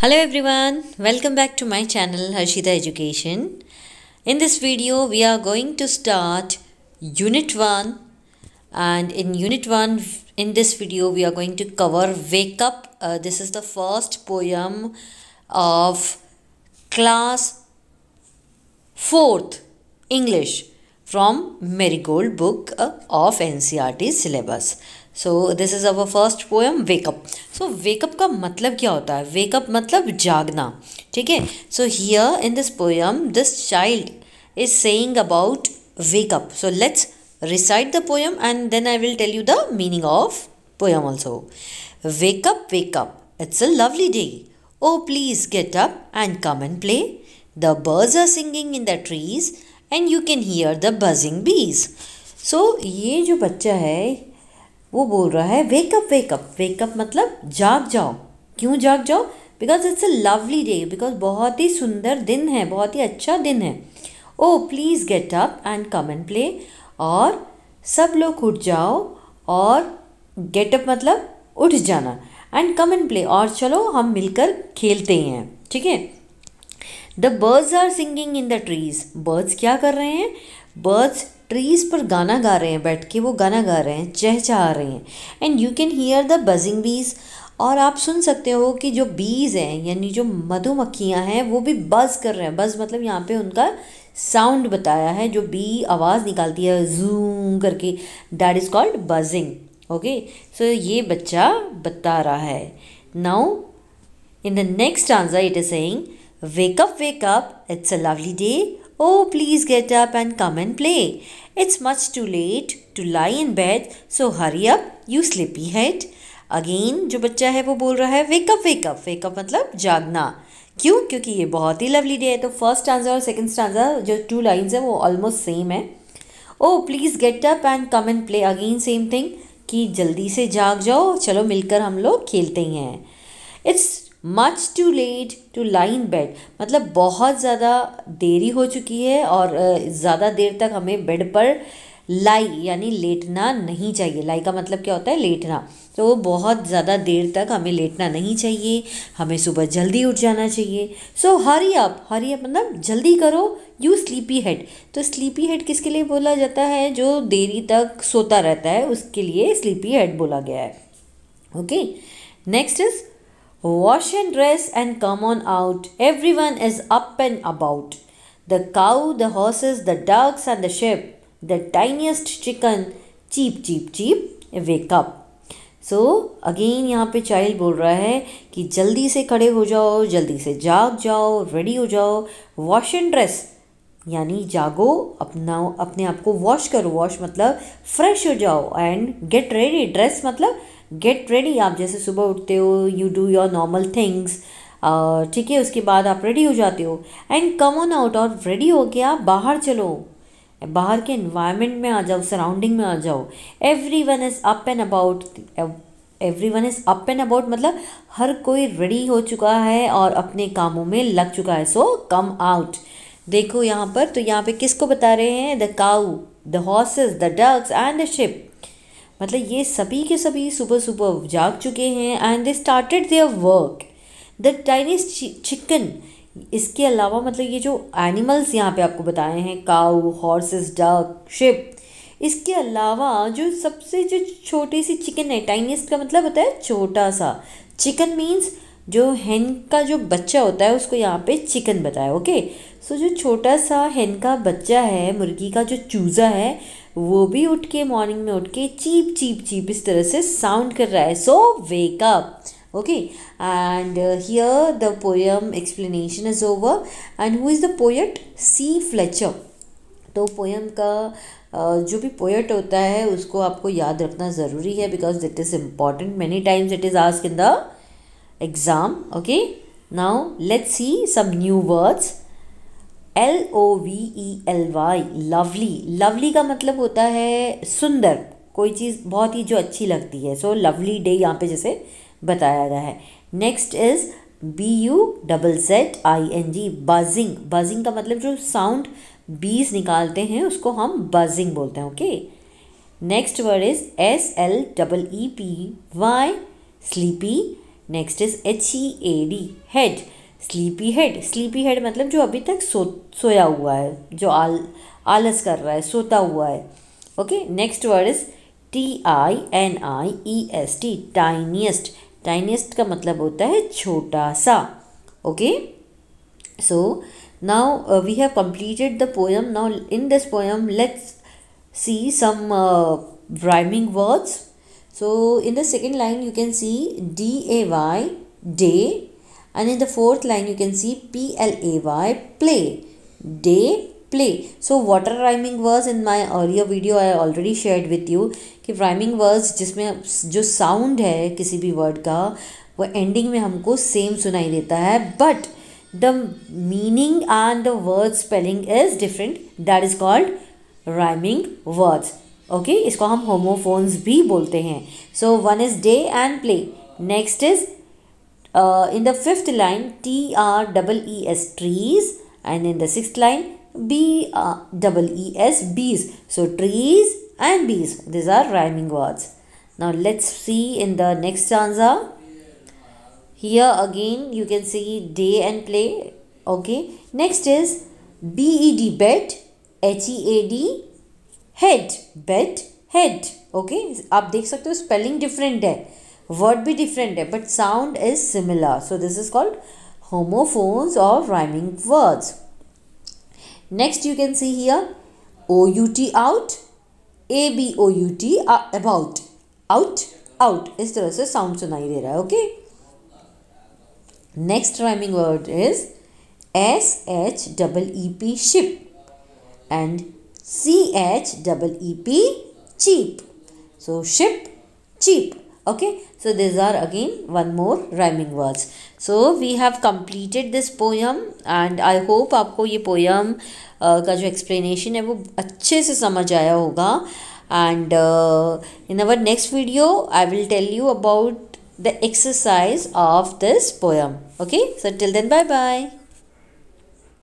Hello everyone, welcome back to my channel Harshita Education. In this video, we are going to start Unit 1 and in Unit 1, in this video, we are going to cover Wake Up. Uh, this is the first poem of class 4th English from Marigold book uh, of NCRT syllabus. So this is our first poem wake up so wake up का मतलब क्या होता है wake up मतलब जागना ठीक है so here in this poem this child is saying about wake up so let's recite the poem and then I will tell you the meaning of poem also wake up wake up it's a lovely day oh please get up and come and play the birds are singing in the trees and you can hear the buzzing bees so ये जो बच्चा है वो बोल रहा है wake up wake up wake up मतलब जाग जाओ क्यों जाग जाओ because it's a lovely day because बहुत ही सुंदर दिन है बहुत ही अच्छा दिन है oh please get up and come and play और सब लोग उठ जाओ और गेट अप मतलब उठ जाना एंड कम एंड प्ले और चलो हम मिलकर खेलते हैं ठीक है the birds are singing in the trees birds क्या कर रहे हैं बर्ड्स ट्रीज़ पर गाना गा रहे हैं बैठ के वो गाना गा रहे हैं चहचहा रहे हैं and you can hear the buzzing bees और आप सुन सकते हो कि जो बीज हैं यानी जो मधुमक्खियां हैं वो भी बज़ कर रहे हैं बज़ मतलब यहाँ पे उनका साउंड बताया है जो बी आवाज़ निकालती है जूम करके that is called buzzing okay so ये बच्चा बता रहा है now in the next answer it is saying wake up wake up it's a lovely day Oh, please get up and come and play. It's much too late to lie in bed, so hurry up, you sleepy head. Again जो बच्चा है वो बोल रहा है wake up wake up wake up मतलब जागना क्यों क्योंकि ये बहुत ही लवली डे है तो फर्स्ट आंसर और सेकंड स्टांजा जो टू लाइंस है वो ऑलमोस्ट सेम है oh please get up and come and play again same thing कि जल्दी से जाग जाओ चलो मिलकर हम लोग खेलते ही हैं it's much too late to lie in bed मतलब बहुत ज़्यादा देरी हो चुकी है और ज़्यादा देर तक हमें बेड पर लाई यानी लेटना नहीं चाहिए लाई का मतलब क्या होता है लेटना तो वो बहुत ज़्यादा देर तक हमें लेटना नहीं चाहिए हमें सुबह जल्दी उठ जाना चाहिए सो हरी अप हरी अप मतलब जल्दी करो यू स्लीपी हेड तो स्लीपी हेड किसके लिए बोला जाता है जो देरी तक सोता रहता है उसके लिए स्लीपी हेड बोला गया है okay next is Wash and dress and come on out. Everyone is up and about. The cow, the horses, the ducks, and the sheep. The tiniest chicken, cheep, cheep, cheep, wake up. So again यहाँ पे child बोल रहा है कि जल्दी से खड़े हो जाओ जल्दी से जाग जाओ रेडी हो जाओ वॉश एंड ड्रेस यानी जागो अपना अपने आप को वॉश करो वॉश मतलब फ्रेश हो जाओ एंड गेट रेडी ड्रेस मतलब गेट रेडी आप जैसे सुबह उठते हो you do your normal things ठीक है उसके बाद आप रेडी हो जाते हो एंड कम ऑन आउट और रेडी हो के आप बाहर चलो बाहर के इन्वायरमेंट में आ जाओ सराउंडिंग में आ जाओ everyone is up and about everyone is up and about मतलब हर कोई रेडी हो चुका है और अपने कामों में लग चुका है सो कम आउट देखो यहाँ पर तो यहाँ पे किसको बता रहे हैं the cow the horses the dogs and the sheep मतलब ये सभी के सभी सुबह सुबह जाग चुके हैं and they started their work the tiniest chicken इसके अलावा मतलब ये जो एनिमल्स यहाँ पे आपको बताए हैं काऊ हॉर्सेस डक शिप इसके अलावा जो सबसे जो छोटी सी चिकन है टाइनिस का मतलब होता है छोटा सा चिकन मीन्स जो हेन का जो बच्चा होता है उसको यहाँ पे चिकन बताया ओके सो जो छोटा सा हेन का बच्चा है मुर्गी का जो चूज़ा है वो भी उठ के मॉर्निंग में उठ के चीप चीप चीप इस तरह से साउंड कर रहा है so wake up okay and here the poem explanation is over and who is the poet C Fletcher तो पोयम का uh, जो भी पोएट होता है उसको आपको याद रखना ज़रूरी है because it is important many times it is ask in the exam okay now let's see some new words L O V E L Y lovely lovely का मतलब होता है सुंदर कोई चीज़ बहुत ही जो अच्छी लगती है सो लवली डे यहाँ पे जैसे बताया गया है next is B U double Z I N G buzzing buzzing का मतलब जो साउंड बीज निकालते हैं उसको हम बजिंग बोलते हैं okay next word is S L double E P Y sleepy next is H E A D head sleepy head sleepy head मतलब जो अभी तक सो सोया हुआ है जो आल आलस कर रहा है सोता हुआ है okay next word is T I N I E S T tiniest tiniest का मतलब होता है छोटा सा okay so now we have completed the poem now in this poem let's see some rhyming words So in the second line you can see D-A-Y, day and in the fourth line you can see P-L-A-Y, play, day, play. So what are rhyming words in my earlier video I already shared with you ki rhyming words jisme jo sound hai kisi bhi word ka वो ending में हमको same सुनाई देता है but the meaning and the word spelling is different that is called rhyming words okay okay? इसको हम homophones भी बोलते हैं so one is day and play next is in the fifth line T R double E S trees and in the six line B double E S bees so trees and bees these are rhyming words now let's see in the next answer here again you can see day and play okay next is B E D bat H E A D head bed head okay आप देख सकते हो spelling different है word भी different है but sound is similar so this is called homophones और next you can see rhyming O U T out A B O U T about out out इस तरह से साउंड सुनाई दे रहा है okay next rhyming word is S H double E P sheep and C H double E P cheap. So ship cheap. Okay, so these are again one more rhyming words. So we have completed this poem and I hope आपको ये poem uh, का जो explanation है वो अच्छे से समझ आया होगा and uh, in our next video I will tell you about the exercise of this poem. Okay, so till then bye bye.